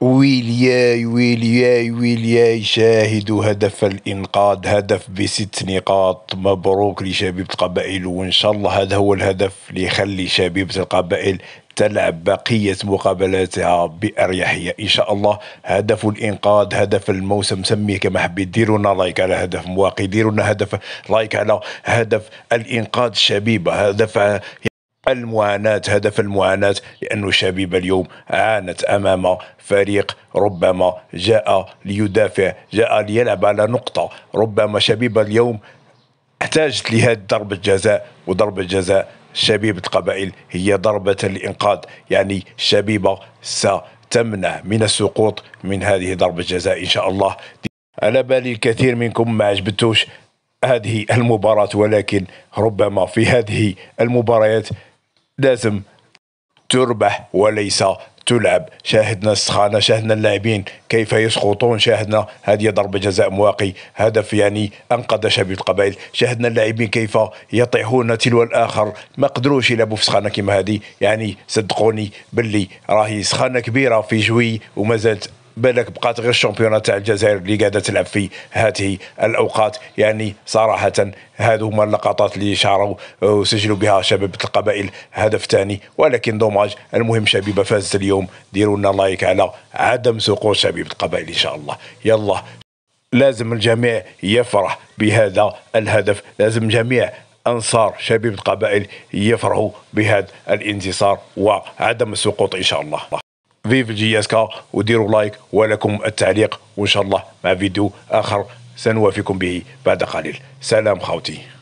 ويلياي ويلياي ويلياي شاهد هدف الإنقاذ هدف بست نقاط مبروك لشبيبة القبائل وإن شاء الله هذا هو الهدف اللي يخلي شبيبة القبائل تلعب بقية مقابلاتها بأريحية إن شاء الله هدف الإنقاذ هدف الموسم سميه كما حبيت ديروا لنا لايك على هدف مواقي ديروا لنا هدف لايك على هدف الإنقاذ الشبيبة هدف المعاناة هدف المعاناة لأن شبيبة اليوم عانت أمام فريق ربما جاء ليدافع جاء ليلعب على نقطة ربما شبيبة اليوم احتاجت لهذه ضربة جزاء وضربة جزاء شبيبة القبائل هي ضربة الإنقاذ يعني شبيبة ستمنع من السقوط من هذه ضربة جزاء إن شاء الله على بالي الكثير منكم ما عجبتوش هذه المباراة ولكن ربما في هذه المباريات لازم تربح وليس تلعب شاهدنا السخانة شاهدنا اللاعبين كيف يسقطون شاهدنا هذه ضربة جزاء مواقي هدف يعني أنقذ شبيب القبائل شاهدنا اللاعبين كيف يطيحون تلو الآخر ما قدروش يلعبوا في سخانة كما هذه يعني صدقوني باللي راهي سخانة كبيرة في جوي وما زالت بالك بقات غير الشامبيونات تاع الجزائر اللي قاعده تلعب في هذه الاوقات يعني صراحه هذو هما اللقطات اللي شعروا وسجلوا بها شباب القبائل هدف ثاني ولكن دوماج المهم شبيبه فازت اليوم ديروا لنا لايك على عدم سقوط شبيبه القبائل ان شاء الله يلا لازم الجميع يفرح بهذا الهدف لازم جميع انصار شبيبه القبائل يفرحوا بهذا الانتصار وعدم السقوط ان شاء الله فيف الجي اس كا وديروا لايك ولكم التعليق وان شاء الله مع فيديو اخر سنوافيكم به بعد قليل سلام خاوتي